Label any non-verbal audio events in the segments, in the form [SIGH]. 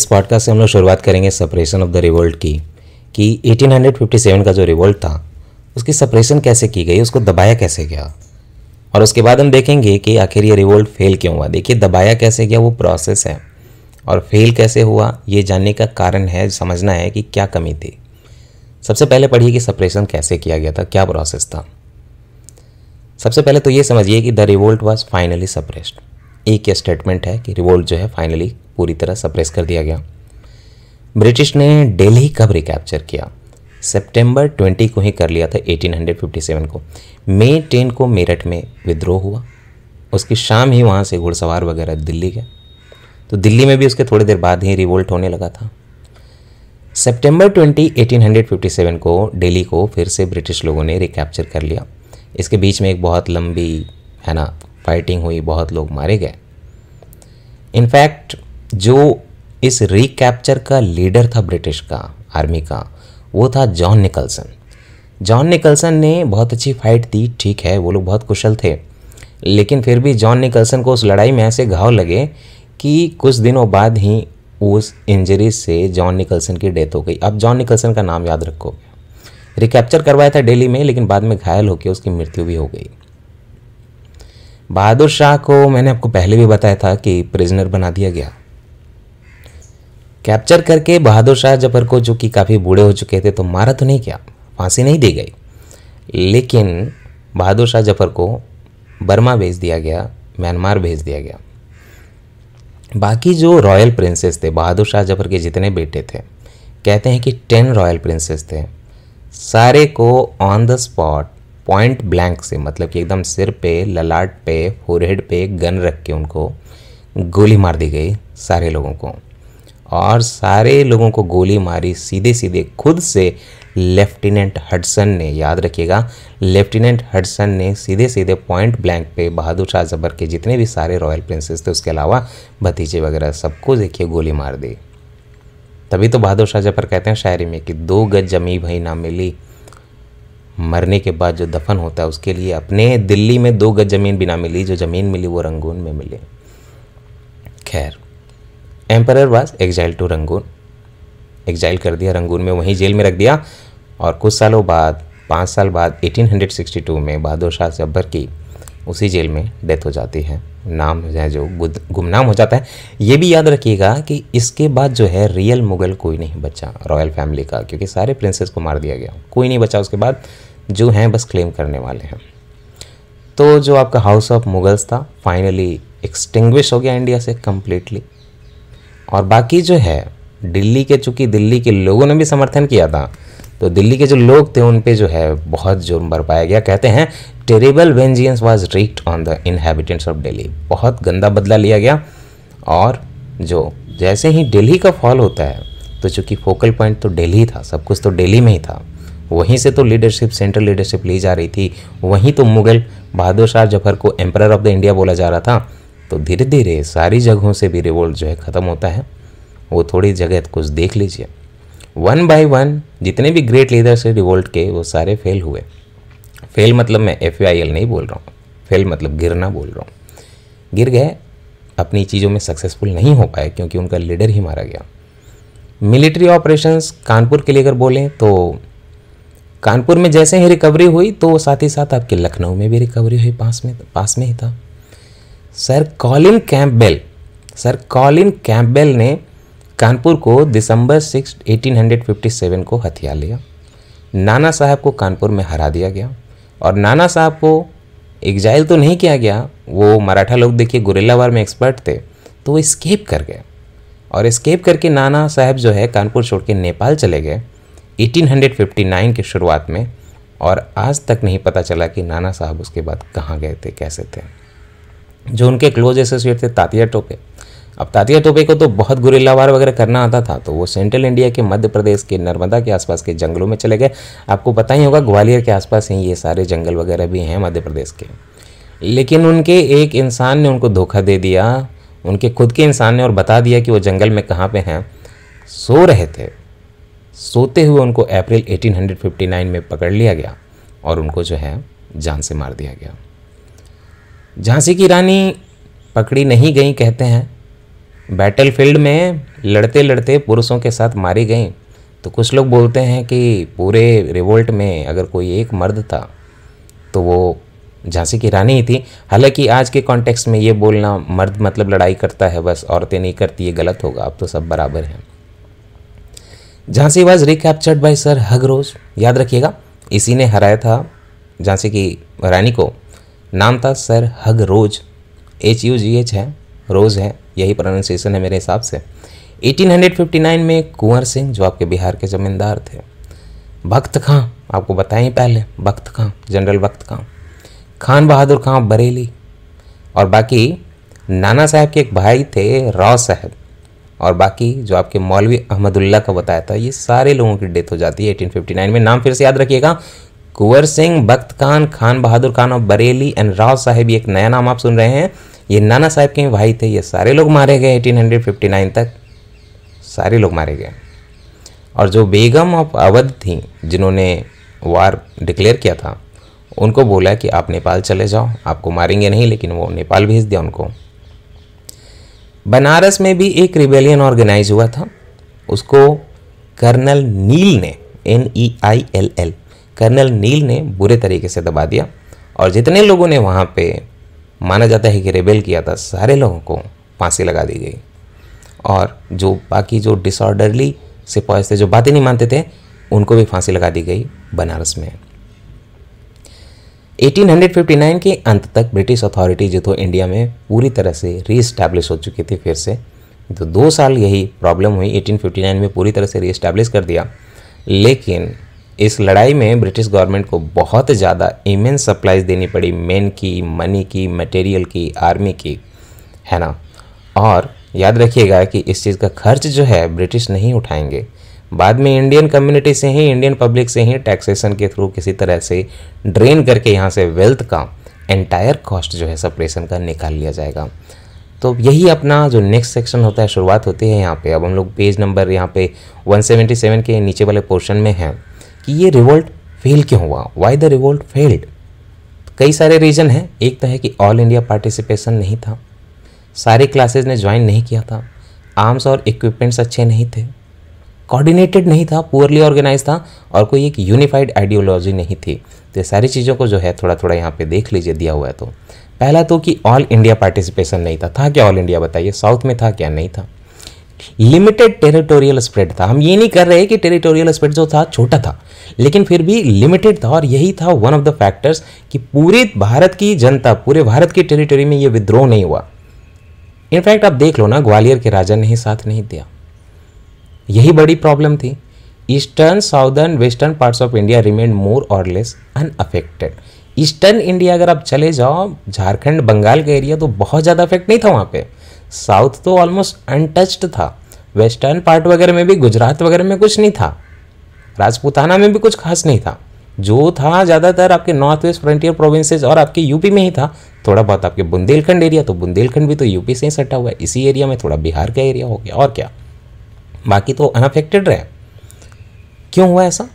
इस पॉडकास्ट से हम लोग शुरुआत करेंगे सपरेशन ऑफ द रिवोल्ट की कि 1857 का जो रिवोल्ट था उसकी सपरेशन कैसे की गई उसको दबाया कैसे गया और उसके बाद हम देखेंगे कि आखिर ये रिवोल्ट फेल क्यों हुआ देखिए दबाया कैसे गया वो प्रोसेस है और फेल कैसे हुआ ये जानने का कारण है समझना है कि क्या कमी थी सबसे पहले पढ़िए कि सपरेशन कैसे किया गया था क्या प्रोसेस था सबसे पहले तो ये समझिए कि the revolt was finally suppressed एक ये स्टेटमेंट है कि रिवोल्ट जो है फाइनली पूरी तरह सप्रेस कर दिया गया ब्रिटिश ने डेली कब रिकैप्चर किया सितंबर 20 को ही कर लिया था 1857 को मई 10 को मेरठ में विद्रोह हुआ उसकी शाम ही वहाँ से घुड़सवार वगैरह दिल्ली गए तो दिल्ली में भी उसके थोड़ी देर बाद ही रिवोल्ट होने लगा था सितंबर 20 1857 को दिल्ली को फिर से ब्रिटिश लोगों ने रिकैप्चर कर लिया इसके बीच में एक बहुत लंबी है ना फाइटिंग हुई बहुत लोग मारे गए इनफैक्ट जो इस रिकैप्चर का लीडर था ब्रिटिश का आर्मी का वो था जॉन निकलसन जॉन निकलसन ने बहुत अच्छी फाइट दी ठीक है वो लोग बहुत कुशल थे लेकिन फिर भी जॉन निकलसन को उस लड़ाई में ऐसे घाव लगे कि कुछ दिनों बाद ही उस इंजरी से जॉन निकलसन की डेथ हो गई अब जॉन निकलसन का नाम याद रखो रिकैप्चर करवाया था डेली में लेकिन बाद में घायल होकर उसकी मृत्यु भी हो गई बहादुर शाह को मैंने आपको पहले भी बताया था कि प्रिजनर बना दिया गया कैप्चर करके बहादुर शाह जफर को जो कि काफ़ी बूढ़े हो चुके थे तो मारा तो नहीं क्या फांसी नहीं दी गई लेकिन बहादुर शाह जफर को बर्मा भेज दिया गया म्यांमार भेज दिया गया बाकी जो रॉयल प्रिंसेस थे बहादुर शाह जफर के जितने बेटे थे कहते हैं कि टेन रॉयल प्रिंसेस थे सारे को on the spot point blank से मतलब कि एकदम सिर पे ललाट पे फोरहेड पे गन रख के उनको गोली मार दी गई सारे लोगों को और सारे लोगों को गोली मारी सीधे सीधे खुद से लेफ्टिनेंट हडसन ने याद रखिएगा लेफ्टिनेंट हडसन ने सीधे सीधे पॉइंट ब्लैंक पे बहादुर शाह जबर के जितने भी सारे रॉयल प्रिंसेस थे उसके अलावा भतीजे वगैरह सबको देखिए गोली मार दी तभी तो बहादुर शाह जबर कहते हैं शायरी में कि दो गज जमी भई ना मिली मरने के बाद जो दफन होता है उसके लिए अपने दिल्ली में दो गज ज़मीन भी ना मिली जो ज़मीन मिली वो रंगून में मिले खैर emperor was exile to Rangoon exile कर दिया रंगून में वहीं जेल में रख दिया और कुछ सालों बाद पाँच साल बाद 1862 में बहादुर शाह जब्बर की उसी जेल में डेथ हो जाती है नाम है जो गुमनाम हो जाता है ये भी याद रखिएगा कि इसके बाद जो है रियल मुगल कोई नहीं बचा रॉयल फैमिली का क्योंकि सारे प्रिंसेस को मार दिया गया कोई नहीं बचा उसके बाद जो हैं बस क्लेम करने वाले हैं तो जो आपका हाउस ऑफ मुगल्स था फाइनली एक्सटिंग्विश हो गया इंडिया से कम्प्लीटली और बाकी जो है दिल्ली के चूंकि दिल्ली के लोगों ने भी समर्थन किया था तो दिल्ली के जो लोग थे उन पे जो है बहुत जुर्म बरपाया गया कहते हैं terrible vengeance was wreaked on the inhabitants of Delhi बहुत गंदा बदला लिया गया और जो जैसे ही दिल्ली का फॉल होता है तो चूँकि फोकल पॉइंट तो दिल्ली था सब कुछ तो दिल्ली में ही था वहीं से तो लीडरशिप सेंट्रल लीडरशिप ली जा रही थी वहीं तो मुगल बहादुर शाह जफर को एम्पर ऑफ द इंडिया बोला जा रहा था तो धीरे धीरे सारी जगहों से भी रिवोल्ट जो है ख़त्म होता है वो थोड़ी जगह कुछ देख लीजिए वन बाय वन जितने भी ग्रेट लीडर्स है रिवोल्ट के वो सारे फेल हुए फेल मतलब मैं एफ नहीं बोल रहा हूँ फेल मतलब गिरना बोल रहा हूँ गिर गए अपनी चीज़ों में सक्सेसफुल नहीं हो पाए क्योंकि उनका लीडर ही मारा गया मिलिट्री ऑपरेशंस कानपुर के लिए अगर बोलें तो कानपुर में जैसे ही रिकवरी हुई तो साथ ही साथ आपके लखनऊ में भी रिकवरी हुई पास में पास में ही था sir Colin Campbell sir Colin Campbell ने कानपुर को दिसंबर सिक्स 1857 को हथिया लिया नाना साहब को कानपुर में हरा दिया गया और नाना साहब को एग्जाइल तो नहीं किया गया वो मराठा लोग देखिए गुरेला वार में एक्सपर्ट थे तो वो स्केप कर गए और स्केप करके नाना साहब जो है कानपुर छोड़ के नेपाल चले गए 1859 के शुरुआत में और आज तक नहीं पता चला कि नाना साहब उसके बाद कहाँ गए थे कैसे थे जो उनके क्लोज एसोसिएट थे तातिया टोपे अब तातिया टोपे को तो बहुत गुरिल्ला वार वगैरह करना आता था तो वो सेंट्रल इंडिया के मध्य प्रदेश के नर्मदा के आसपास के जंगलों में चले गए आपको पता ही होगा ग्वालियर के आसपास ही ये सारे जंगल वगैरह भी हैं मध्य प्रदेश के लेकिन उनके एक इंसान ने उनको धोखा दे दिया उनके खुद के इंसान ने और बता दिया कि वो जंगल में कहाँ पे हैं सो रहे थे सोते हुए उनको अप्रैल 1859 में पकड़ लिया गया और उनको जो है जान से मार दिया गया झांसी की रानी पकड़ी नहीं गई कहते हैं बैटल फील्ड में लड़ते लड़ते पुरुषों के साथ मारी गई तो कुछ लोग बोलते हैं कि पूरे रिवोल्ट में अगर कोई एक मर्द था तो वो झांसी की रानी ही थी हालांकि आज के कॉन्टेक्स्ट में ये बोलना मर्द मतलब लड़ाई करता है बस औरतें नहीं करती ये गलत होगा अब तो सब बराबर हैं Jhansi was recaptured by sir Hugh Rose याद रखिएगा इसी ने हराया था झांसी की रानी को नाम था sir Hugh Rose H U G H है रोज़ है यही प्रोनाउंसिएशन है मेरे हिसाब से 1859 में कुंवर सिंह जो आपके बिहार के ज़मींदार थे भक्त खां आपको बताएं पहले भक्त खां जनरल भक्त खां खान बहादुर खां बरेली और बाकी नाना साहब के एक भाई थे राव साहब और बाकी जो आपके मौलवी अहमदुल्ला का बताया था ये सारे लोगों की डेथ हो जाती है 1859 में नाम फिर से याद रखिएगा कुंवर सिंह बख्त खान खान बहादुर खान ऑफ बरेली एंड राव साहेब एक नया नाम आप सुन रहे हैं ये नाना साहेब के भाई थे ये सारे लोग मारे गए 1859 तक सारे लोग मारे गए और जो बेगम ऑफ अवध थी जिन्होंने वार डिक्लेयर किया था उनको बोला कि आप नेपाल चले जाओ आपको मारेंगे नहीं लेकिन वो नेपाल भेज दिया उनको बनारस में भी एक रिबेलियन ऑर्गेनाइज हुआ था उसको कर्नल नील ने N E I L L colonel Neill ने बुरे तरीके से दबा दिया और जितने लोगों ने वहाँ पे माना जाता है कि रेबेल किया था सारे लोगों को फांसी लगा दी गई और जो बाकी जो डिसऑर्डरली सिपाही थे जो बातें नहीं मानते थे उनको भी फांसी लगा दी गई बनारस में 1859 के अंत तक ब्रिटिश अथॉरिटी जो थो इंडिया में पूरी तरह से री हो चुकी थी फिर से तो दो साल यही प्रॉब्लम हुई 1859 में पूरी तरह से रीस्टैब्लिश कर दिया लेकिन इस लड़ाई में ब्रिटिश गवर्नमेंट को बहुत ज़्यादा इमेंस सप्लाइज देनी पड़ी मेन की मनी की मटेरियल की आर्मी की है ना और याद रखिएगा कि इस चीज़ का खर्च जो है ब्रिटिश नहीं उठाएंगे बाद में इंडियन कम्युनिटी से ही इंडियन पब्लिक से ही टैक्सेशन के थ्रू किसी तरह से ड्रेन करके यहाँ से वेल्थ का एंटायर कॉस्ट जो है सपरेशन का निकाल लिया जाएगा तो यही अपना जो नेक्स्ट सेक्शन होता है शुरुआत होती है यहाँ पे अब हम लोग पेज नंबर यहाँ पे 177 के नीचे वाले पोर्शन में हैं कि ये रिवोल्ट फेल क्यों हुआ वाई द रिवोल्ट फेल्ड कई सारे रीज़न हैं एक तो है कि ऑल इंडिया पार्टिसिपेशन नहीं था सारे क्लासेज ने ज्वाइन नहीं किया था आर्म्स और इक्विपमेंट्स अच्छे नहीं थे कोऑर्डिनेटेड नहीं था पुअरली ऑर्गेनाइज था और कोई एक यूनिफाइड आइडियोलॉजी नहीं थी तो ये सारी चीज़ों को जो है थोड़ा थोड़ा यहाँ पे देख लीजिए दिया हुआ है तो पहला तो कि ऑल इंडिया पार्टिसिपेशन नहीं था था क्या ऑल इंडिया बताइए साउथ में था क्या नहीं था लिमिटेड टेरिटोरियल स्प्रेड था हम ये नहीं कर रहे कि टेरिटोरियल स्प्रेड जो था छोटा था लेकिन फिर भी लिमिटेड था और यही था वन ऑफ द फैक्टर्स कि पूरे भारत की जनता पूरे भारत की टेरिटोरी में ये विद्रोह नहीं हुआ इनफैक्ट आप देख लो ना ग्वालियर के राजा ने ही साथ नहीं दिया यही बड़ी प्रॉब्लम थी eastern southern western parts of India remain more और लेस अनअफेक्टेड ईस्टर्न इंडिया अगर आप चले जाओ झारखंड बंगाल का एरिया तो बहुत ज़्यादा अफेक्ट नहीं था वहाँ पे साउथ तो ऑलमोस्ट अनटच्ड था वेस्टर्न पार्ट वगैरह में भी गुजरात वगैरह में कुछ नहीं था राजपूताना में भी कुछ खास नहीं था जो था ज़्यादातर आपके नॉर्थ वेस्ट फ्रंटियर प्रोविंसेज और आपके यूपी में ही था थोड़ा बहुत आपके बुंदेलखंड एरिया तो बुंदेलखंड भी तो यूपी से ही सटा हुआ है इसी एरिया में थोड़ा बिहार का एरिया हो गया और क्या बाकी तो अनअफेक्टेड रहे क्यों हुआ ऐसा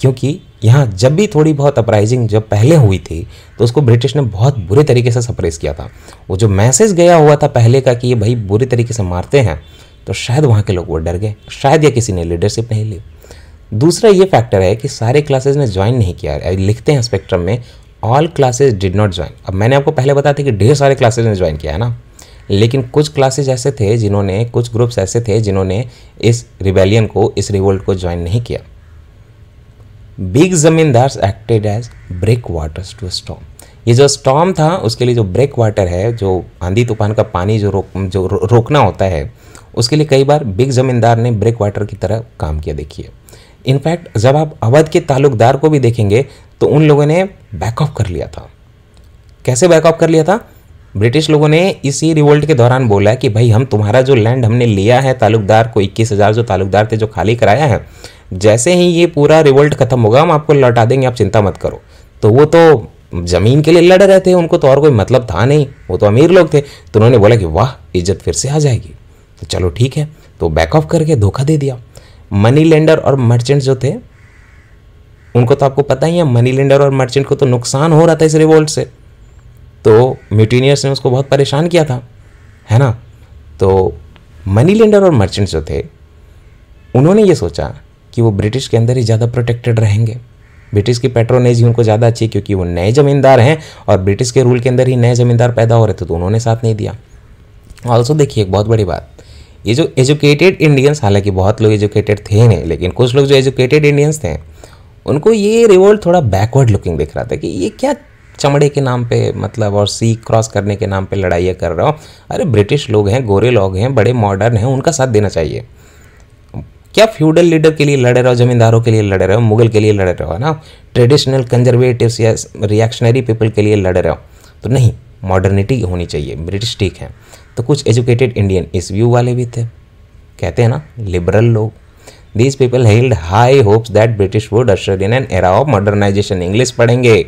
क्योंकि यहाँ जब भी थोड़ी बहुत अपराइजिंग जब पहले हुई थी तो उसको ब्रिटिश ने बहुत बुरे तरीके से सप्रेस किया था वो जो मैसेज गया हुआ था पहले का कि ये भाई बुरे तरीके से मारते हैं तो शायद वहाँ के लोग वो डर गए शायद या किसी ने लीडरशिप नहीं ली दूसरा ये फैक्टर है कि सारे क्लासेज ने ज्वाइन नहीं किया लिखते हैं स्पेक्ट्रम में all classes did not join अब मैंने आपको पहले बताया था कि ढेर सारे क्लासेज ने ज्वाइन किया है ना लेकिन कुछ क्लासेज ऐसे थे जिन्होंने कुछ ग्रुप्स ऐसे थे जिन्होंने इस रिबेलियन को इस रिवोल्ट को ज्वाइन नहीं किया big zamindars acted as break waters to storm ये जो स्टॉम था उसके लिए जो ब्रेक वाटर है जो आंधी तूफान का पानी जो रोक जो रो, रोकना होता है उसके लिए कई बार बिग ज़मींदार ने ब्रेक वाटर की तरह काम किया देखिए इनफैक्ट जब आप अवध के ताल्लुकदार को भी देखेंगे तो उन लोगों ने बैकऑफ कर लिया था कैसे बैकऑफ कर लिया था ब्रिटिश लोगों ने इसी रिवोल्ट के दौरान बोला कि भाई हम तुम्हारा जो लैंड हमने लिया है ताल्लुकदार को इक्कीस हज़ार जो ताल्लुकदार थे जो खाली कराया है जैसे ही ये पूरा रिवोल्ट खत्म होगा हम आपको लौटा देंगे आप चिंता मत करो तो वो तो ज़मीन के लिए लड़ रहे थे उनको तो और कोई मतलब था नहीं वो तो अमीर लोग थे तो उन्होंने बोला कि वाह इज्जत फिर से आ जाएगी तो चलो ठीक है तो बैक ऑफ करके धोखा दे दिया मनी लेंडर और मर्चेंट जो थे उनको तो आपको पता ही है मनी लेंडर और मर्चेंट को तो नुकसान हो रहा था इस रिवोल्ट से तो म्यूटीनियर्स ने उसको बहुत परेशान किया था है ना तो मनी लेंडर और मर्चेंट जो थे उन्होंने ये सोचा कि वो ब्रिटिश के अंदर ही ज़्यादा प्रोटेक्टेड रहेंगे ब्रिटिश की पेट्रोनेज ही उनको ज़्यादा अच्छी क्योंकि वो नए ज़मींदार हैं और ब्रिटिश के रूल के अंदर ही नए ज़मींदार पैदा हो रहे थे तो उन्होंने साथ नहीं दिया ऑल्सो देखिए एक बहुत बड़ी बात ये जो एजुकेटेड इंडियंस हालांकि बहुत लोग एजुकेटेड थे नहीं लेकिन कुछ लोग जो एजुकेटेड इंडियंस थे उनको ये रिवोल्ट थोड़ा बैकवर्ड लुकिंग दिख रहा था कि ये क्या चमड़े के नाम पे मतलब और सी क्रॉस करने के नाम पे लड़ाइयाँ कर रहा हो अरे ब्रिटिश लोग हैं गोरे लोग हैं बड़े मॉडर्न हैं उनका साथ देना चाहिए क्या फ्यूडल लीडर के लिए लड़े रहे हो जमींदारों के लिए लड़े रहे हो मुगल के लिए लड़े रहे हो है ना ट्रेडिशनल कंजर्वेटिव या रिएक्शनरी पीपल के लिए लड़े रहे हो तो नहीं मॉडर्निटी होनी चाहिए ब्रिटिश ठीक है तो कुछ एजुकेटेड इंडियन इस व्यू वाले भी थे कहते हैं ना लिबरल लोग these people held high hopes that British would usher in an era of modernisation English पढ़ेंगे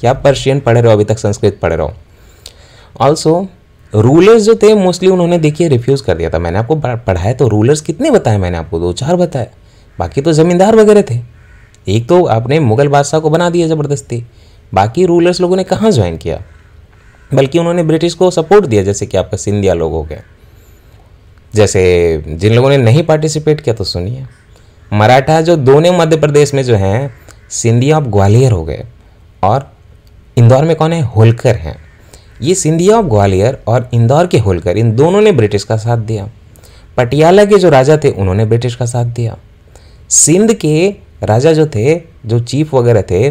क्या पर्शियन पढ़ रहे हो अभी तक संस्कृत पढ़ रहे हो ऑल्सो रूलर्स जो थे मोस्टली उन्होंने देखिए रिफ्यूज़ कर दिया था मैंने आपको पढ़ाया तो रूलर्स कितने बताए मैंने आपको दो चार बताए बाकी तो ज़मींदार वगैरह थे एक तो आपने मुग़ल बादशाह को बना दिया ज़बरदस्ती बाकी रूलर्स लोगों ने कहाँ ज्वाइन किया बल्कि उन्होंने ब्रिटिश को सपोर्ट दिया जैसे कि आपका सिंधिया लोग हो गए जैसे जिन लोगों ने नहीं पार्टिसिपेट किया तो सुनिए मराठा जो दोनों मध्य प्रदेश में जो हैं सिंधिया आप ग्वालियर हो गए और इंदौर में कौन है होलकर हैं ये सिंधिया ऑफ ग्वालियर और इंदौर के होलकर इन दोनों ने ब्रिटिश का साथ दिया पटियाला के जो राजा थे उन्होंने ब्रिटिश का साथ दिया सिंध के राजा जो थे जो चीफ वगैरह थे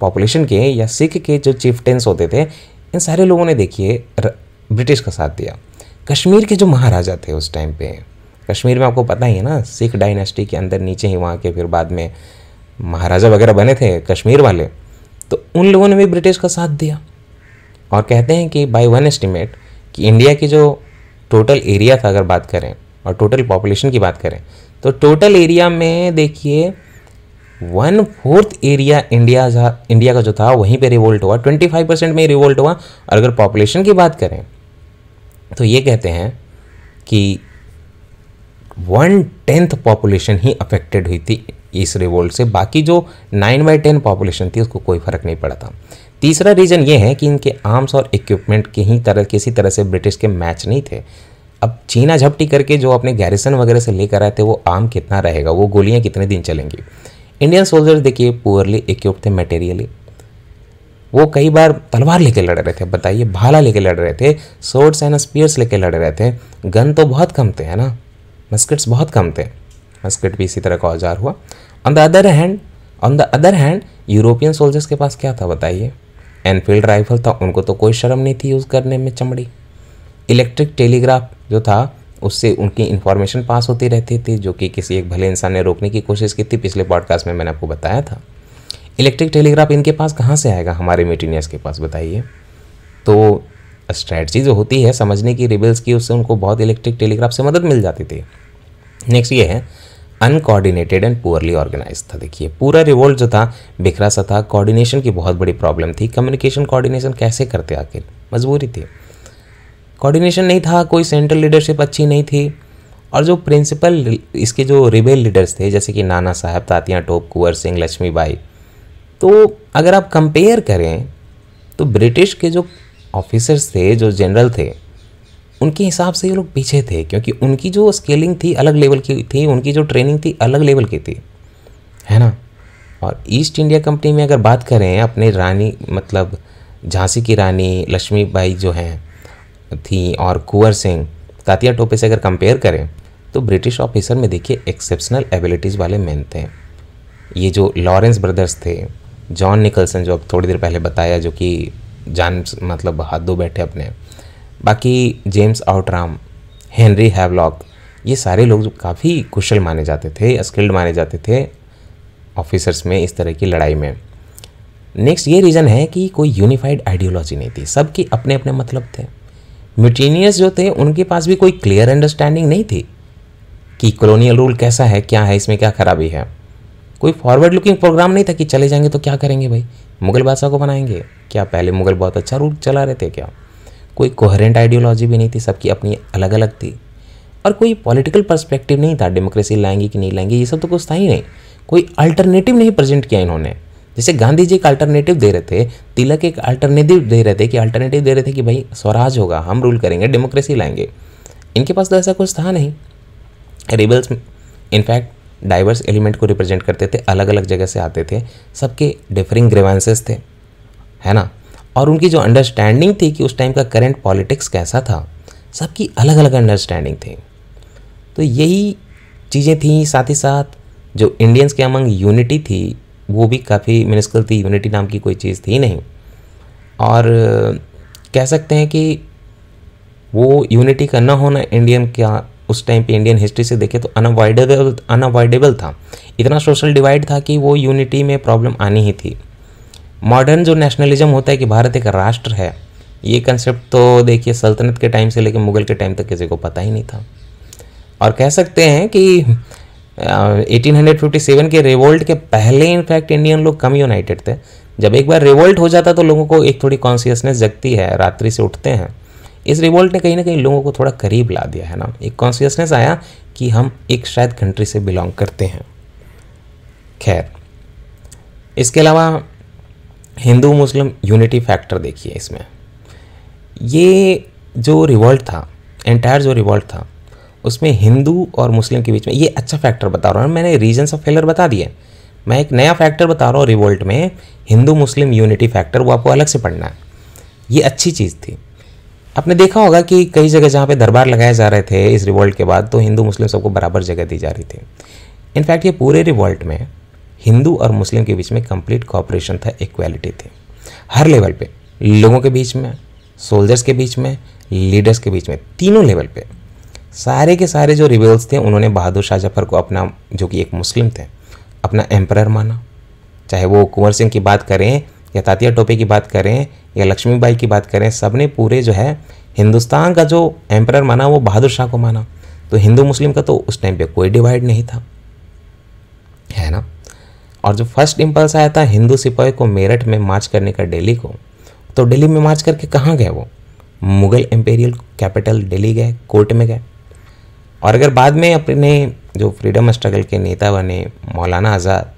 पॉपुलेशन के या सिख के जो चीफ टेंस होते थे इन सारे लोगों ने देखिए ब्रिटिश का साथ दिया कश्मीर के जो महाराजा थे उस टाइम पे कश्मीर में आपको पता ही है ना सिख डायनेस्टी के अंदर नीचे ही वहाँ के फिर बाद में महाराजा वगैरह बने थे कश्मीर वाले तो उन लोगों ने भी ब्रिटिश का साथ दिया और कहते हैं कि बाय वन एस्टिमेट कि इंडिया की जो टोटल एरिया था अगर बात करें और टोटल पॉपुलेशन की बात करें तो टोटल एरिया में देखिए one fourth area India India का जो था वहीं पे रिवोल्ट हुआ ट्वेंटी फाइव परसेंट में रिवोल्ट हुआ और अगर पॉपुलेशन की बात करें तो ये कहते हैं कि वन टेंथ पॉपुलेशन ही अफेक्टेड हुई थी इस रिवोल्ट से बाकी जो नाइन बाई टेन पॉपुलेशन थी उसको कोई फ़र्क नहीं पड़ा था तीसरा रीज़न ये है कि इनके आर्म्स और इक्विपमेंट कहीं तरह किसी तरह से ब्रिटिश के मैच नहीं थे अब चीना झपटी करके जो अपने गैरिसन वगैरह से लेकर आए थे वो आर्म कितना रहेगा वो गोलियाँ कितने दिन चलेंगी इंडियन सोल्जर्स देखिए पुअरली इक्विप थे मटेरियली वो कई बार तलवार लेके लड़ रहे थे बताइए भाला लेके लड़ रहे थे सोर्ड्स एंड स्पीयर्स लेके लड़ रहे थे गन तो बहुत कम थे है ना मस्किट्स बहुत कम थे मस्किट भी इसी तरह का औजार हुआ on the other hand on the other hand European soldiers के पास क्या था बताइए एनफील्ड राइफल था उनको तो कोई शर्म नहीं थी यूज़ करने में चमड़ी इलेक्ट्रिक टेलीग्राफ जो था उससे उनकी इन्फॉर्मेशन पास होती रहती थी जो कि किसी एक भले इंसान ने रोकने की कोशिश की थी पिछले पॉडकास्ट में मैंने आपको बताया था इलेक्ट्रिक टेलीग्राफ इनके पास कहाँ से आएगा हमारे मेटीनियस के पास बताइए तो स्ट्रैटी जो होती है समझने की रिबल्स की उससे उनको बहुत इलेक्ट्रिक टेलीग्राफ से मदद मिल जाती थी नेक्स्ट ये है अनकोऑर्डिनेटेड एंड पुअरली ऑर्गेनाइज था देखिए पूरा रिवोल्ट जो था बिखरा सा था कोऑर्डिनेशन की बहुत बड़ी प्रॉब्लम थी कम्युनिकेशन कोऑर्डिनेशन कैसे करते आखिर मजबूरी थी कोऑर्डिनेशन नहीं था कोई सेंट्रल लीडरशिप अच्छी नहीं थी और जो प्रिंसिपल इसके जो रिबेल लीडर्स थे जैसे कि नाना साहब तातियाँ टोप कुंवर सिंह लक्ष्मीबाई तो अगर आप कंपेयर करें तो ब्रिटिश के जो ऑफिसर्स थे जो जनरल थे उनके हिसाब से ये लोग पीछे थे क्योंकि उनकी जो स्केलिंग थी अलग लेवल की थी उनकी जो ट्रेनिंग थी अलग लेवल की थी है ना और ईस्ट इंडिया कंपनी में अगर बात करें अपने रानी मतलब झांसी की रानी लक्ष्मीबाई जो हैं थी और कुंवर सिंह तातिया टोपे से अगर कंपेयर करें तो ब्रिटिश ऑफिसर में देखिए एक्सेप्शनल एबिलिटीज़ वाले मैन थे ये जो लॉरेंस ब्रदर्स थे जॉन निकलसन जो अब थोड़ी देर पहले बताया जो कि जान मतलब हाथ धो बैठे अपने बाकी जेम्स आउटराम हेनरी हैवलॉक ये सारे लोग काफ़ी कुशल माने जाते थे स्किल्ड माने जाते थे ऑफिसर्स में इस तरह की लड़ाई में नेक्स्ट ये रीज़न है कि कोई यूनिफाइड आइडियोलॉजी नहीं थी सबके अपने अपने मतलब थे म्यूटीनियस जो थे उनके पास भी कोई क्लियर अंडरस्टैंडिंग नहीं थी कि कॉलोनियल रूल कैसा है क्या है इसमें क्या खराबी है कोई फॉरवर्ड लुकिंग प्रोग्राम नहीं था कि चले जाएंगे तो क्या करेंगे भाई मुगल बादशाह को बनाएंगे क्या पहले मुगल बहुत अच्छा रूल चला रहे थे क्या कोई कोहरेंट आइडियोलॉजी भी नहीं थी सबकी अपनी अलग अलग थी और कोई पॉलिटिकल पर्सपेक्टिव नहीं था डेमोक्रेसी लाएंगे कि नहीं लाएंगे ये सब तो कुछ था ही नहीं कोई अल्टरनेटिव नहीं प्रेजेंट किया इन्होंने जैसे गांधी जी एक अल्टरनेटिव दे रहे थे तिलक एक अल्टरनेटिव दे रहे थे कि अल्टरनेटिव दे रहे थे कि भाई स्वराज होगा हम रूल करेंगे डेमोक्रेसी लाएंगे इनके पास तो ऐसा कुछ था नहीं रिबल्स इनफैक्ट डाइवर्स एलिमेंट को रिप्रेजेंट करते थे अलग अलग जगह से आते थे सबके डिफरिंग ग्रेवेंसेस थे है ना और उनकी जो अंडरस्टैंडिंग थी कि उस टाइम का करेंट पॉलिटिक्स कैसा था सबकी अलग अलग अंडरस्टैंडिंग थी तो यही चीज़ें थी साथ ही साथ जो इंडियंस के अमंग यूनिटी थी वो भी काफ़ी मिनिस्कल थी यूनिटी नाम की कोई चीज़ थी नहीं और कह सकते हैं कि वो यूनिटी का ना होना इंडियन का उस टाइम पे इंडियन हिस्ट्री से देखें तो अनअवॉइडेबल अनअवॉइडेबल था इतना सोशल डिवाइड था कि वो यूनिटी में प्रॉब्लम आनी ही थी मॉडर्न जो नेशनलिज्म होता है कि भारत एक राष्ट्र है ये कंसेप्ट तो देखिए सल्तनत के टाइम से लेकर मुगल के टाइम तक किसी को पता ही नहीं था और कह सकते हैं कि एटीन हंड्रेड फिफ्टी सेवन के रिवोल्ट के पहले इनफैक्ट इंडियन लोग कम यूनाइटेड थे जब एक बार रिवोल्ट हो जाता तो लोगों को एक थोड़ी कॉन्सियसनेस जगती है रात्रि से उठते हैं इस रिवोल्ट ने कहीं ना कहीं लोगों को थोड़ा करीब ला दिया है ना एक कॉन्सियसनेस आया कि हम एक शायद कंट्री से बिलोंग करते हैं खैर इसके अलावा हिंदू मुस्लिम यूनिटी फैक्टर देखिए इसमें ये जो रिवॉल्ट था एंटायर जो रिवॉल्ट था उसमें हिंदू और मुस्लिम के बीच में ये अच्छा फैक्टर बता रहा हूँ मैंने रीजन्स ऑफ फेलर बता दिए मैं एक नया फैक्टर बता रहा हूँ रिवोल्ट में हिंदू मुस्लिम यूनिटी फैक्टर वो आपको अलग से पढ़ना है ये अच्छी चीज़ थी आपने देखा होगा कि कई जगह जहाँ पे दरबार लगाए जा रहे थे इस रिवोल्ट के बाद तो हिंदू मुस्लिम सबको बराबर जगह दी जा रही थी इनफैक्ट ये पूरे रिवोल्ट में हिंदू और मुस्लिम के बीच में कंप्लीट कॉपरेशन था इक्वालिटी थी हर लेवल पे लोगों के बीच में सोल्जर्स के बीच में लीडर्स के बीच में तीनों लेवल पे सारे के सारे जो रिवेल्स थे उन्होंने बहादुर शाह जफर को अपना जो कि एक मुस्लिम थे अपना एम्प्रायर माना चाहे वो कुंवर सिंह की बात करें या तातिया टोपे की बात करें या लक्ष्मीबाई की बात करें सब ने पूरे जो है हिंदुस्तान का जो एम्प्रायर माना वो बहादुर शाह को माना तो हिंदू मुस्लिम का तो उस टाइम पे कोई डिवाइड नहीं था है ना और जो फर्स्ट इम्पल्स आया था हिंदू सिपाही को मेरठ में मार्च करने का दिल्ली को तो दिल्ली में मार्च करके कहाँ गए वो मुगल एम्पेरियल कैपिटल दिल्ली गए कोर्ट में गए और अगर बाद में अपने जो फ्रीडम स्ट्रगल के नेता बने मौलाना आज़ाद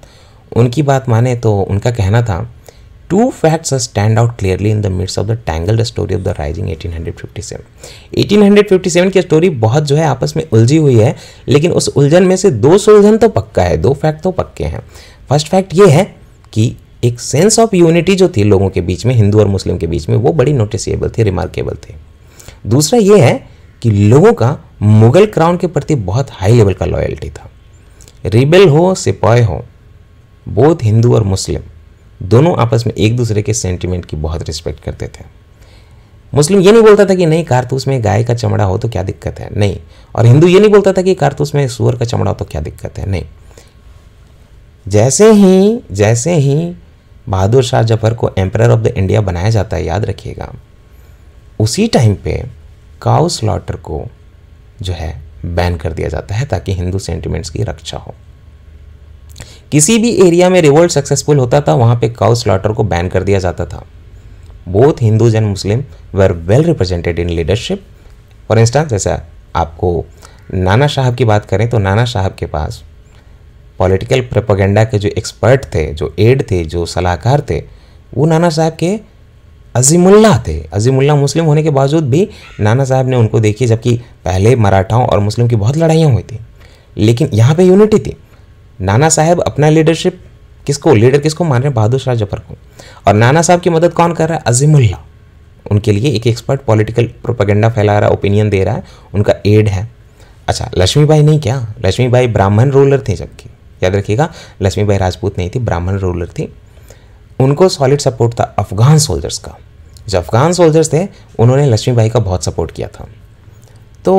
उनकी बात माने तो उनका कहना था two facts stand out clearly in the midst of the tangled story of the rising 1857. 1857 की स्टोरी बहुत जो है आपस में उलझी हुई है लेकिन उस उलझन में से दो सुलझन तो पक्का है दो फैक्ट तो पक्के हैं फर्स्ट फैक्ट ये है कि एक सेंस ऑफ यूनिटी जो थी लोगों के बीच में हिंदू और मुस्लिम के बीच में वो बड़ी नोटिसबल थी रिमार्केबल थी दूसरा ये है कि लोगों का मुगल क्राउन के प्रति बहुत हाई लेवल का लॉयल्टी था रिबेल हो सिपाही हो बोध हिंदू और मुस्लिम दोनों आपस में एक दूसरे के सेंटिमेंट की बहुत रिस्पेक्ट करते थे मुस्लिम ये नहीं बोलता था कि नहीं कारतूस में गाय का चमड़ा हो तो क्या दिक्कत है नहीं और हिंदू ये नहीं बोलता था कि कारतूस में सुअर का चमड़ा हो तो क्या दिक्कत है नहीं जैसे ही जैसे ही बहादुर शाह जफर को एम्पर ऑफ द इंडिया बनाया जाता है याद रखिएगा उसी टाइम पे काउ स्लॉटर को जो है बैन कर दिया जाता है ताकि हिंदू सेंटिमेंट्स की रक्षा हो किसी भी एरिया में रिवोल्ट सक्सेसफुल होता था वहाँ पे काउ स्लॉटर को बैन कर दिया जाता था both Hindus and Muslim were well represented in leadership for instance जैसा आपको नाना साहब की बात करें तो नाना साहब के पास पॉलिटिकल प्रपोगेंडा के जो एक्सपर्ट थे जो एड थे जो सलाहकार थे वो नाना साहब के अजीमुल्ला थे अजीमुल्ला मुस्लिम होने के बावजूद भी नाना साहब ने उनको देखी जबकि पहले मराठाओं और मुस्लिम की बहुत लड़ाइयाँ हुई थी लेकिन यहाँ पे यूनिटी थी नाना साहब अपना लीडरशिप किसको लीडर किसको मान रहे हैं बहादुर शाह जफर को और नाना साहब की मदद कौन कर रहा है अजीमुल्ला उनके लिए एक एक्सपर्ट पॉलिटिकल प्रोपागेंडा फैला रहा ओपिनियन दे रहा है उनका एड है अच्छा लक्ष्मीबाई नहीं क्या लक्ष्मीबाई ब्राह्मण रूलर थे जबकि याद रखिएगा लक्ष्मीबाई राजपूत नहीं थी ब्राह्मण रूलर थी उनको सॉलिड सपोर्ट था अफगान सोल्जर्स का जो अफगान सोल्जर्स थे उन्होंने लक्ष्मीबाई का बहुत सपोर्ट किया था तो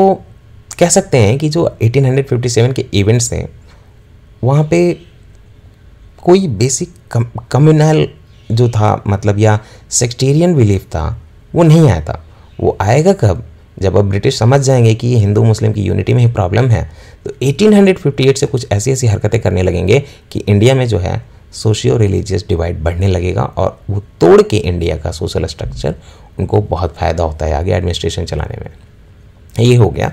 कह सकते हैं कि जो 1857 के इवेंट्स थे वहाँ पे कोई बेसिक कम, कम्युनल जो था मतलब या सेक्टेरियन बिलीफ था वो नहीं आया था वो आएगा कब जब अब ब्रिटिश समझ जाएंगे कि ये हिंदू मुस्लिम की यूनिटी में ही प्रॉब्लम है तो 1858 से कुछ ऐसी ऐसी हरकतें करने लगेंगे कि इंडिया में जो है सोशियो रिलीजियस डिवाइड बढ़ने लगेगा और वो तोड़ के इंडिया का सोशल स्ट्रक्चर उनको बहुत फ़ायदा होता है आगे एडमिनिस्ट्रेशन चलाने में ये हो गया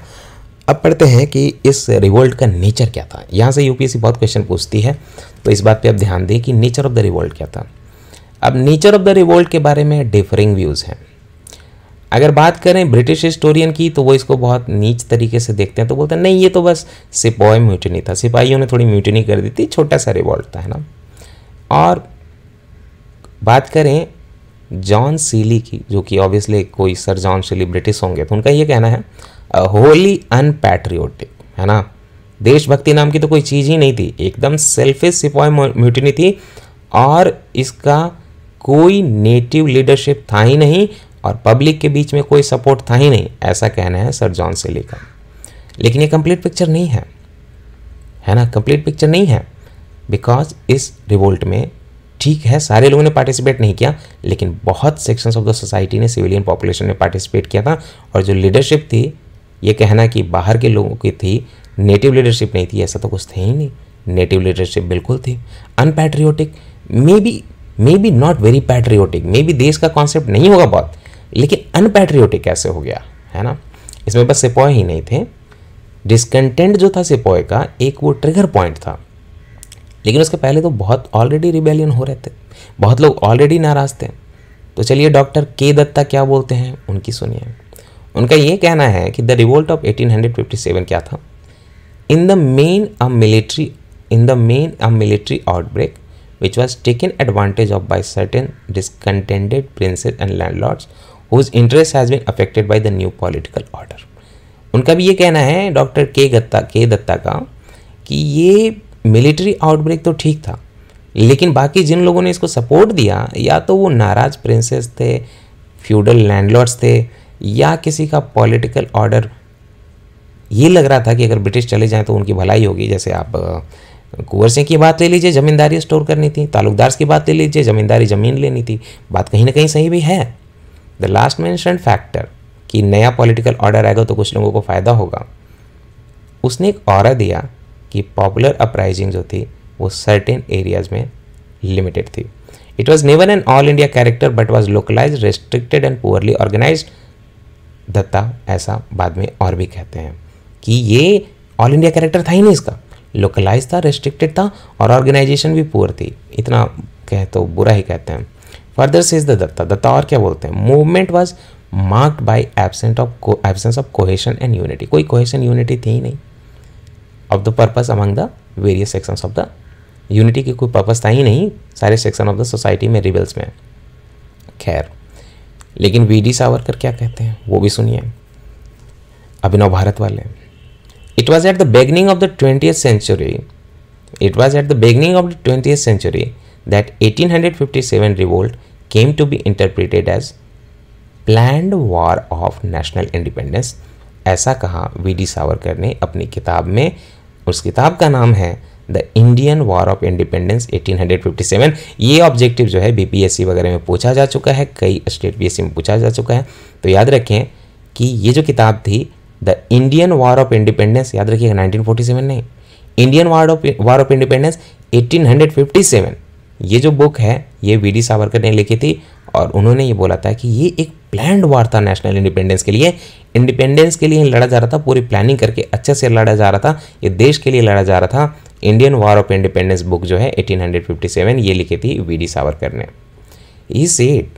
अब पढ़ते हैं कि इस रिवोल्ट का नेचर क्या था यहाँ से यूपीएससी बहुत क्वेश्चन पूछती है तो इस बात पर अब ध्यान दें कि नेचर ऑफ द रिवोल्ट क्या था अब नेचर ऑफ द रिवोल्ट के बारे में डिफरिंग व्यूज़ हैं अगर बात करें ब्रिटिश हिस्टोरियन की तो वो इसको बहुत नीच तरीके से देखते हैं तो बोलते हैं नहीं ये तो बस सिपाही म्यूटनी था सिपाहियों ने थोड़ी म्यूटनी कर दी थी छोटा सा रिवॉल्ट था है ना और बात करें जॉन सीली की जो कि ऑब्वियसली कोई सर जॉन सीली ब्रिटिश होंगे तो उनका ये कहना है होली अनपैट्रियोटिक है ना देशभक्ति नाम की तो कोई चीज़ ही नहीं थी एकदम सेल्फिश सिपाही म्यूटनी थी और इसका कोई नेटिव लीडरशिप था ही नहीं और पब्लिक के बीच में कोई सपोर्ट था ही नहीं ऐसा कहना है सर जॉन सेली का लेकिन ये कंप्लीट पिक्चर नहीं है है ना कंप्लीट पिक्चर नहीं है बिकॉज इस रिवोल्ट में ठीक है सारे लोगों ने पार्टिसिपेट नहीं किया लेकिन बहुत सेक्शंस ऑफ द सोसाइटी ने सिविलियन पॉपुलेशन ने पार्टिसिपेट किया था और जो लीडरशिप थी ये कहना कि बाहर के लोगों की थी नेटिव लीडरशिप नहीं थी ऐसा तो कुछ थे ही नहीं नेटिव लीडरशिप बिल्कुल थी unpatriotic maybe maybe not very patriotic maybe देश का कॉन्सेप्ट नहीं होगा बहुत लेकिन अनपैट्रियोटिक कैसे हो गया है ना इसमें बस सिपॉय ही नहीं थे डिसकंटेंट जो था सिपॉय का एक वो ट्रिगर पॉइंट था लेकिन उसके पहले तो बहुत ऑलरेडी रिबेलियन हो रहे थे बहुत लोग ऑलरेडी नाराज़ थे तो चलिए डॉक्टर के दत्ता क्या बोलते हैं उनकी सुनिए उनका ये कहना है कि द रिवोल्ट ऑफ 1857 क्या था in the main a military in the main a military outbreak which was taken advantage of by certain discontented princes and landlords whose interest has been affected by the new political order उनका भी ये कहना है doctor के दत्ता के दत्ता का कि ये मिलिट्री आउटब्रेक तो ठीक था लेकिन बाकी जिन लोगों ने इसको सपोर्ट दिया या तो वो नाराज़ प्रिंसेस थे फ्यूडल लैंडलॉर्ड्स थे या किसी का पॉलिटिकल ऑर्डर ये लग रहा था कि अगर ब्रिटिश चले जाएँ तो उनकी भलाई होगी जैसे आप कुंवर सिंह की बात ले लीजिए ज़मींदारी स्टोर करनी थी तालुकदार की बात ले लीजिए ज़मींदारी ज़मीन लेनी थी बात कहीं ना कहीं सही भी है द लास्ट मैंशन फैक्टर कि नया पॉलिटिकल ऑर्डर आएगा तो कुछ लोगों को फ़ायदा होगा उसने एक और दिया कि पॉपुलर अपराइजिंग जो थी वो सर्टेन एरियाज़ में लिमिटेड थी it was never an all India character but was localised restricted and poorly organised Datta ऐसा बाद में और भी कहते हैं कि ये ऑल इंडिया कैरेक्टर था ही नहीं इसका लोकलाइज था रेस्ट्रिक्टेड था और ऑर्गेनाइजेशन भी पुअर थी इतना कह तो बुरा ही कहते हैं further says the Datta Datta और क्या बोलते हैं movement was marked by absent of absence of cohesion and unity कोई कोहेशन यूनिटी थी ही नहीं of the purpose among the various sections of the unity की कोई पर्पज था ही नहीं सारे सेक्शन ऑफ द सोसाइटी में रिबल्स में खैर लेकिन वी डी सावरकर क्या कहते हैं वो भी सुनिए अभिनव भारत वाले it was at the beginning of the twenty century it was at the beginning of the twenty century that 1857 revolt came to be interpreted as planned war of national independence ऐसा कहा we D Savarkar ने अपनी किताब में उस किताब का नाम है the Indian war of independence 1857 ये ऑब्जेक्टिव जो है बीपीएससी वगैरह में पूछा जा चुका है कई स्टेट पीएससी में पूछा जा चुका है तो याद रखें कि ये जो किताब थी the Indian war of independence याद रखिएगा 1947 नहीं Indian war of war of independence 1857 ये जो बुक है ये वी डी सावरकर ने लिखी थी और उन्होंने ये बोला था कि ये एक प्लैंड वार था नेशनल इंडिपेंडेंस के लिए इंडिपेंडेंस के लिए लड़ा जा रहा था पूरी प्लानिंग करके अच्छे से लड़ा जा रहा था ये देश के लिए लड़ा जा रहा था Indian war of independence book जो है 1857 ये लिखी थी वी डी सावरकर ने he said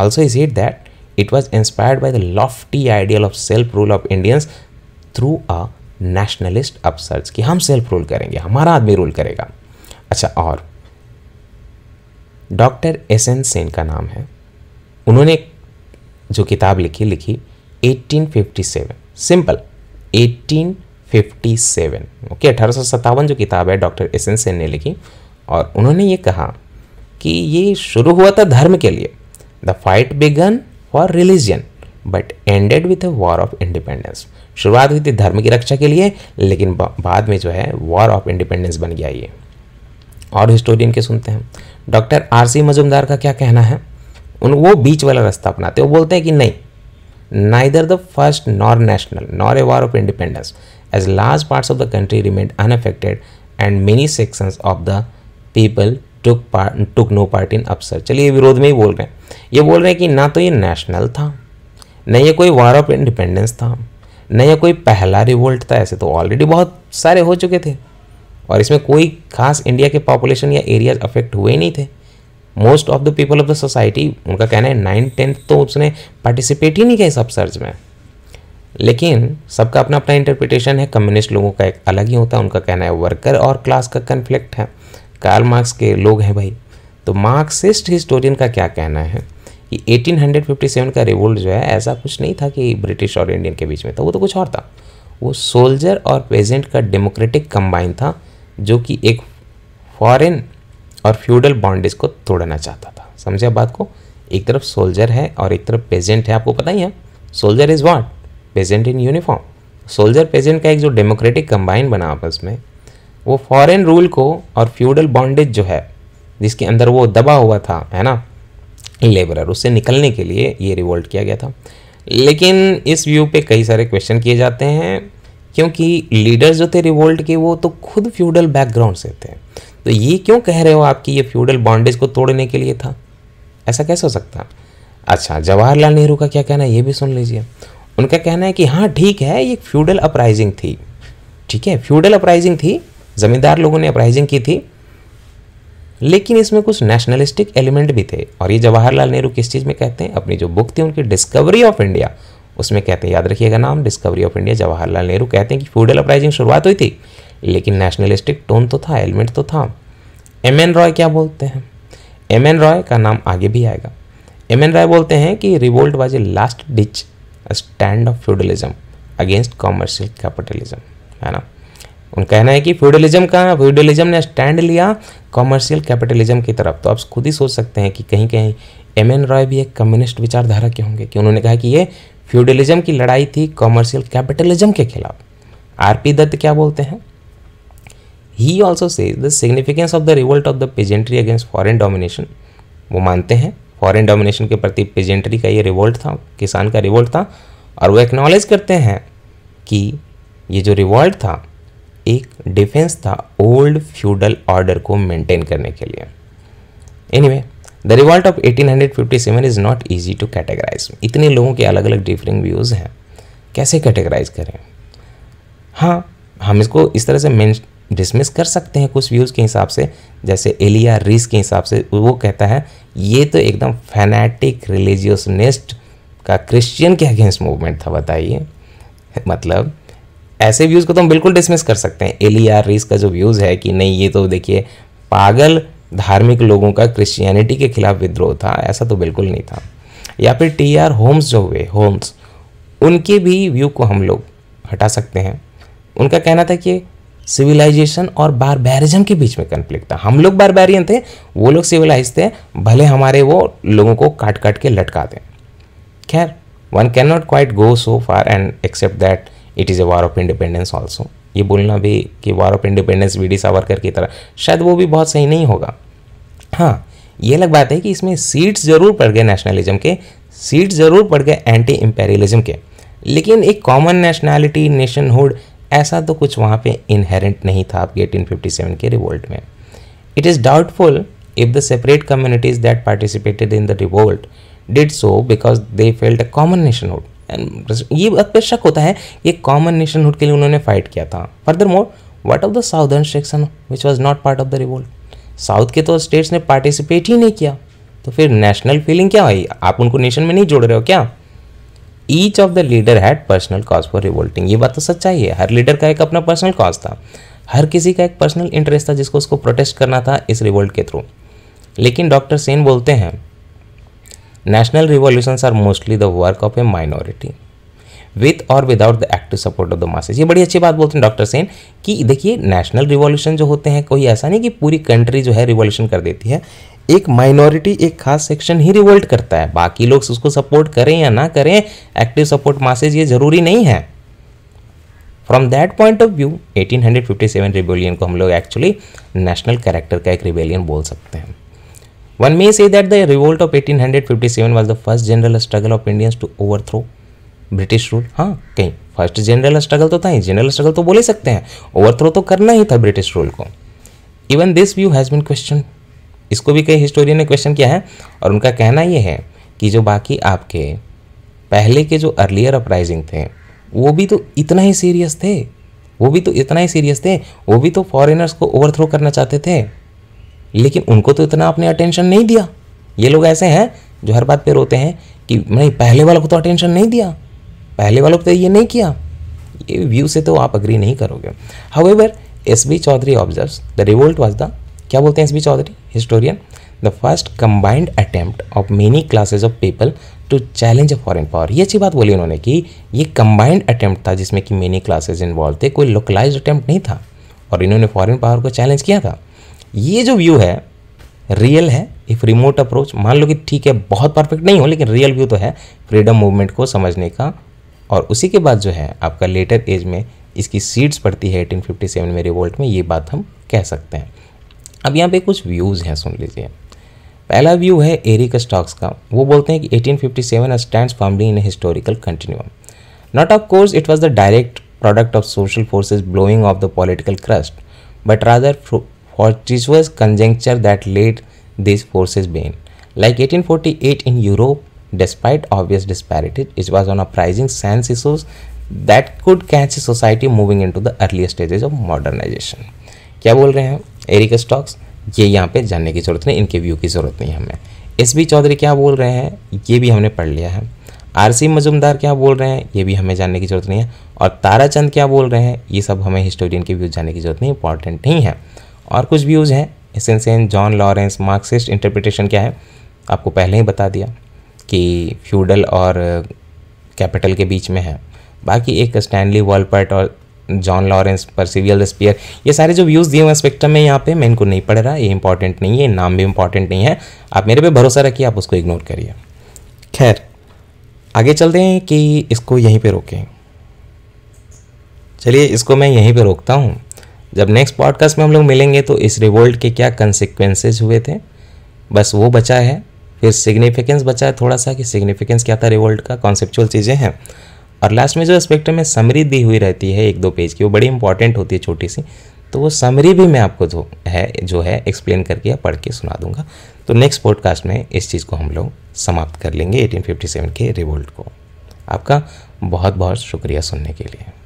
also is said that it was inspired by the lofty ideal of self rule of Indians through a nationalist upsurge कि हम सेल्फ रूल करेंगे हमारा आदमी रूल करेगा अच्छा और डॉक्टर एस एन सेन का नाम है उन्होंने जो किताब लिखी लिखी 1857 सिंपल 1857 ओके अठारह जो किताब है डॉक्टर एस एन सेन ने लिखी और उन्होंने ये कहा कि ये शुरू हुआ था धर्म के लिए the fight began for religion but ended with a war of independence शुरुआत हुई थी धर्म की रक्षा के लिए लेकिन बाद में जो है वॉर ऑफ इंडिपेंडेंस बन गया ये और हिस्टोरियन के सुनते हैं डॉक्टर आर सी मजुमदार का क्या कहना है उन वो बीच वाला रास्ता अपनाते वो बोलते हैं कि नहीं neither the first nor national nor a war of independence as large parts of the country remain unaffected and many sections of the people took part took no part in upsurge चलिए विरोध में ही बोल रहे हैं ये बोल रहे हैं कि ना तो ये नेशनल था न ये कोई वार ऑफ इंडिपेंडेंस था न ये कोई पहला रिवोल्ट था ऐसे तो ऑलरेडी बहुत सारे हो चुके थे और इसमें कोई खास इंडिया के पॉपुलेशन या एरियाज अफेक्ट हुए नहीं थे most of the people of the society उनका कहना है नाइन टेंथ तो उसने पार्टिसिपेट ही नहीं किया इस अपसर्ज में लेकिन सबका अपना अपना इंटरप्रिटेशन है कम्युनिस्ट लोगों का एक अलग ही होता है उनका कहना है वर्कर और क्लास का कन्फ्लिक्ट है कार्ल मार्क्स के लोग हैं भाई तो मार्क्सिस्ट हिस्टोरियन का क्या कहना है कि 1857 का रिवोल्ट जो है ऐसा कुछ नहीं था कि ब्रिटिश और इंडियन के बीच में था वो तो कुछ और था वो सोल्जर और पेजेंट का डेमोक्रेटिक कंबाइन था जो कि एक फॉरेन और फ्यूडल बॉन्डेज को तोड़ना चाहता था समझे बात को एक तरफ सोल्जर है और एक तरफ पेजेंट है आपको पता ही है soldier is what peasant in uniform soldier peasant का एक जो डेमोक्रेटिक कंबाइन बना आपस में वो फॉरेन रूल को और फ्यूडल बॉन्डेज जो है जिसके अंदर वो दबा हुआ था है ना लेबरर उससे निकलने के लिए ये रिवोल्ट किया गया था लेकिन इस व्यू पे कई सारे क्वेश्चन किए जाते हैं क्योंकि लीडर्स जो थे रिवोल्ट के वो तो खुद फ्यूडल बैकग्राउंड से थे तो ये क्यों कह रहे हो आपकी ये फ्यूडल बॉन्डेज को तोड़ने के लिए था ऐसा कैसे हो सकता अच्छा जवाहरलाल नेहरू का क्या कहना है ये भी सुन लीजिए उनका कहना है कि हाँ ठीक है ये फ्यूडल अपराइजिंग थी ठीक है फ्यूडल अपराइजिंग थी ज़मींदार लोगों ने अपराइजिंग की थी लेकिन इसमें कुछ नेशनलिस्टिक एलिमेंट भी थे और ये जवाहरलाल नेहरू किस चीज़ में कहते हैं अपनी जो बुक थी उनकी डिस्कवरी ऑफ इंडिया उसमें कहते हैं याद रखिएगा नाम Discovery of India Jawaharlal Nehru कहते हैं कि फ्यूडल अपराइजिंग शुरुआत हुई थी लेकिन नेशनलिस्टिक टोन तो था एलिमेंट तो था एम एन रॉय क्या बोलते हैं एम एन रॉय का नाम आगे भी आएगा एम एन रॉय बोलते हैं कि revolt was a last ditch stand of feudalism against commercial capitalism है ना उनका कहना है कि फ्यूडलिज्म का फ्यूडलिज्म ने स्टैंड लिया कॉमर्शियल कैपिटलिज्म की तरफ तो आप खुद ही सोच सकते हैं कि कहीं कहीं एम एन रॉय भी एक कम्युनिस्ट विचारधारा के होंगे कि उन्होंने कहा कि ये फ्यूडलिज्म की लड़ाई थी कॉमर्शियल कैपिटलिज्म के खिलाफ आर पी दत्त क्या बोलते हैं he also say the significance of the revolt of the peasantry against foreign domination वो मानते हैं फॉरन डोमिनेशन के प्रति पेजेंट्री का ये रिवोल्ट था किसान का रिवोल्ट था और वो एक्नॉलेज करते हैं कि ये जो रिवोल्ट था एक डिफेंस था ओल्ड फ्यूडल ऑर्डर को मेंटेन करने के लिए anyway anyway, the revolt of 1857 is not easy to categorise इतने लोगों के अलग अलग डिफरिंग व्यूज़ हैं कैसे कैटेगराइज करें हाँ हम इसको इस तरह से मैं डिसमिस कर सकते हैं कुछ व्यूज़ के हिसाब से जैसे एलिया रिस के हिसाब से वो कहता है ये तो एकदम फैनेटिक रिलीजियसनेस्ट का क्रिश्चियन के अगेंस्ट मूवमेंट था बताइए [LAUGHS] मतलब ऐसे व्यूज़ को तो हम बिल्कुल डिसमिस कर सकते हैं एलिया रिस का जो व्यूज़ है कि नहीं ये तो देखिए पागल धार्मिक लोगों का क्रिश्चियनिटी के खिलाफ विद्रोह था ऐसा तो बिल्कुल नहीं था या फिर टी आर होम्स जो हुए होम्स उनके भी व्यू को हम लोग हटा सकते हैं उनका कहना था कि सिविलाइजेशन और बारबैरिज्म के बीच में कन्फ्लिक्ट था हम लोग बारबैरियन थे वो लोग सिविलाइज थे भले हमारे वो लोगों को काट काट के लटका दें खैर one can not quite go so far and accept that it is a war of independence also ये बोलना भी कि war of independence V D Savarkar की तरह शायद वो भी बहुत सही नहीं होगा हाँ ये अलग बात है कि इसमें सीट्स ज़रूर पड़ गए नेशनलिज्म के सीट्स ज़रूर पड़ गए एंटी इम्पेरियलिज्म के लेकिन एक कॉमन नेशनैलिटी नेशनहुड ऐसा तो कुछ वहाँ पे इनहेरेंट नहीं था आपके सेवन के रिवोल्ट में it is doubtful if the separate communities that participated in the revolt did so because they felt a common nationhood ये बात शक होता है ये कॉमन नेशनहुड के लिए उन्होंने फाइट किया था furthermore what of the southern section which was not part of the revolt south के तो स्टेट्स ने पार्टिसिपेट ही नहीं किया तो फिर नेशनल फीलिंग क्या हुई आप उनको नेशन में नहीं जोड़ रहे हो क्या each of the leader had personal cause for revolting ये बात तो सच्चाई है हर लीडर का एक अपना पर्सनल कॉज था हर किसी का एक पर्सनल इंटरेस्ट था जिसको उसको प्रोटेस्ट करना था इस रिवोल्ट के थ्रू लेकिन डॉक्टर सेन बोलते हैं National revolutions are mostly the work of a minority. with और without the active support of the masses. ये बड़ी अच्छी बात बोलते हैं डॉक्टर सेन कि देखिए नेशनल रिवॉल्यूशन जो होते हैं कोई ऐसा नहीं कि पूरी कंट्री जो है रिवॉल्यूशन कर देती है एक माइनॉरिटी एक खास सेक्शन ही रिवोल्ट करता है बाकी लोग उसको सपोर्ट करें या ना करें एक्टिव सपोर्ट मासेज ये ज़रूरी नहीं है from that point of view 1857 rebellion को हम लोग एक्चुअली नेशनल कैरेक्टर का एक रिबेलियन बोल सकते हैं one may that the revolt of eighteen hundred fifty seven 1857 the first first struggle of of to overthrow British rule हाँ कहीं फर्स्ट जनरल स्ट्रगल तो था ही जनरल स्ट्रगल तो बोल ही सकते हैं ओवर थ्रो तो करना ही था ब्रिटिश रूल को even this view has been question इसको भी कई हिस्टोरियन ने क्वेश्चन किया है और उनका कहना ये है कि जो बाकी आपके पहले के जो अर्लियर अपराइजिंग थे वो भी तो इतना ही सीरियस थे वो भी तो इतना ही सीरियस थे वो भी तो फॉरेनर्स को ओवरथ्रो करना चाहते थे लेकिन उनको तो इतना आपने अटेंशन नहीं दिया ये लोग ऐसे हैं जो हर बात पे रोते हैं कि नहीं पहले वालों को तो अटेंशन नहीं दिया पहले वालों को तो ये नहीं किया ये व्यू से तो आप अग्री नहीं करोगे however S B Chaudhuri observe the revolt was the क्या बोलते हैं S B Chaudhuri historian the first combined attempt of many classes of people to challenge a foreign power ये अच्छी बात बोली उन्होंने कि ये कंबाइंड अटैम्प्ट था जिसमें कि मेनी क्लासेज इन्वॉल्व थे कोई लोकलाइज अटैम्प्ट नहीं था और इन्होंने फॉरन पावर को चैलेंज किया था ये जो व्यू है रियल है इफ रिमोट अप्रोच मान लो कि ठीक है बहुत परफेक्ट नहीं हो लेकिन रियल व्यू तो है फ्रीडम मूवमेंट को समझने का और उसी के बाद जो है आपका लेटर एज में इसकी सीड्स पड़ती है 1857 में रिवोल्ट में ये बात हम कह सकते हैं अब यहाँ पे कुछ व्यूज़ हैं सुन लीजिए पहला व्यू है एरिक स्टॉक्स का वो बोलते हैं कि 1857 stand formally in historical continuum not of course it was the direct product of social forces blowing off the political crust but rather fortuitous conjecture that led these forces being. Like 1848 in Europe, despite obvious disparities, it was on a pricing sense issues that could catch society moving into the earlier stages of modernization. क्या बोल रहे हैं Eric stocks ये यहाँ पे जानने की ज़रूरत नहीं इनके व्यू की ज़रूरत नहीं हमें एस बी चौधरी क्या बोल रहे हैं ये भी हमने पढ़ लिया है आर सी मजुमदार क्या बोल रहे हैं ये भी हमें जानने की ज़रूरत नहीं है और ताराचंद क्या बोल रहे हैं ये सब हमें हिस्टोरियन के व्यूज जानने की ज़रूरत नहीं इंपॉर्टेंट नहीं है और कुछ व्यूज़ हैं सेंसेन जॉन लॉरेंस मार्क्सिस्ट इंटरप्रिटेशन क्या है आपको पहले ही बता दिया कि फ्यूडल और कैपिटल के बीच में है बाकी एक स्टैनली वॉलपर्ट और जॉन लॉरेंस परसिवियल स्पियर ये सारे जो व्यूज़ दिए हुए स्पेक्ट्रम में यहाँ पे मैं इनको नहीं पढ़ रहा ये इंपॉर्टेंट नहीं है नाम भी इंपॉर्टेंट नहीं है आप मेरे पे भरोसा रखिए आप उसको इग्नोर करिए खैर आगे चलते हैं कि इसको यहीं पे रोकें चलिए इसको मैं यहीं पे रोकता हूँ जब नेक्स्ट पॉडकास्ट में हम लोग मिलेंगे तो इस रिवोल्ट के क्या कंसिक्वेंसेज हुए थे बस वो बचा है फिर सिग्निफिकेंस बचा है थोड़ा सा कि सिग्निफिकेंस क्या था रिवोल्ट का कॉन्सेप्चुअल चीज़ें हैं और लास्ट में जो स्पेक्ट्रम में समरी दी हुई रहती है एक दो पेज की वो बड़ी इंपॉर्टेंट होती है छोटी सी तो वो समरी भी मैं आपको जो है जो है एक्सप्लेन करके या पढ़ के सुना दूंगा तो नेक्स्ट पॉडकास्ट में इस चीज़ को हम लोग समाप्त कर लेंगे 1857 के रिवोल्ट को आपका बहुत बहुत शुक्रिया सुनने के लिए